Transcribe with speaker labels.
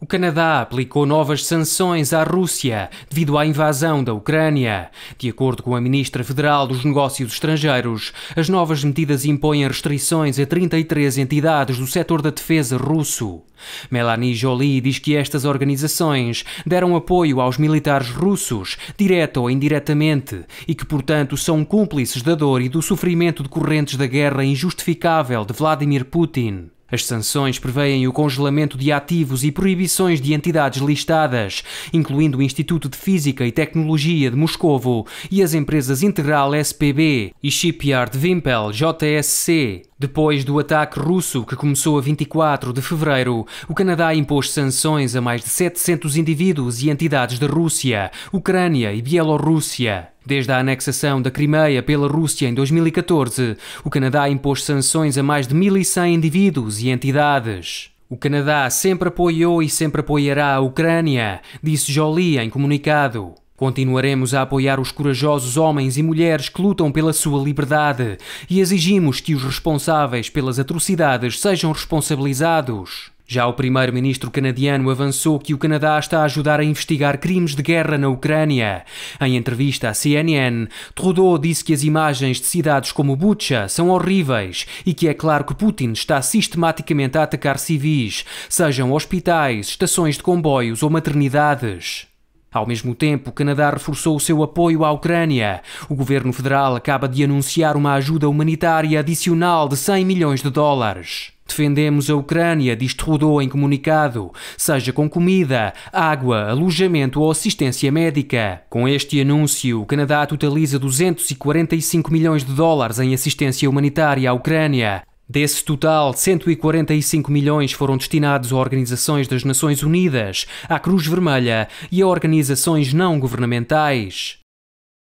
Speaker 1: O Canadá aplicou novas sanções à Rússia devido à invasão da Ucrânia. De acordo com a ministra federal dos Negócios Estrangeiros, as novas medidas impõem restrições a 33 entidades do setor da defesa russo. Melanie Jolie diz que estas organizações deram apoio aos militares russos, direta ou indiretamente, e que, portanto, são cúmplices da dor e do sofrimento decorrentes da guerra injustificável de Vladimir Putin. As sanções preveem o congelamento de ativos e proibições de entidades listadas, incluindo o Instituto de Física e Tecnologia de Moscovo e as empresas Integral SPB e Shipyard Vimpel JSC, depois do ataque russo, que começou a 24 de fevereiro, o Canadá impôs sanções a mais de 700 indivíduos e entidades da Rússia, Ucrânia e Bielorrússia. Desde a anexação da Crimeia pela Rússia em 2014, o Canadá impôs sanções a mais de 1.100 indivíduos e entidades. O Canadá sempre apoiou e sempre apoiará a Ucrânia, disse Jolie em comunicado. Continuaremos a apoiar os corajosos homens e mulheres que lutam pela sua liberdade e exigimos que os responsáveis pelas atrocidades sejam responsabilizados. Já o primeiro-ministro canadiano avançou que o Canadá está a ajudar a investigar crimes de guerra na Ucrânia. Em entrevista à CNN, Trudeau disse que as imagens de cidades como Bucha são horríveis e que é claro que Putin está sistematicamente a atacar civis, sejam hospitais, estações de comboios ou maternidades. Ao mesmo tempo, o Canadá reforçou o seu apoio à Ucrânia. O governo federal acaba de anunciar uma ajuda humanitária adicional de 100 milhões de dólares. Defendemos a Ucrânia, diz Trudeau em comunicado, seja com comida, água, alojamento ou assistência médica. Com este anúncio, o Canadá totaliza 245 milhões de dólares em assistência humanitária à Ucrânia, Desse total, 145 milhões foram destinados a organizações das Nações Unidas, à Cruz Vermelha e a organizações não governamentais.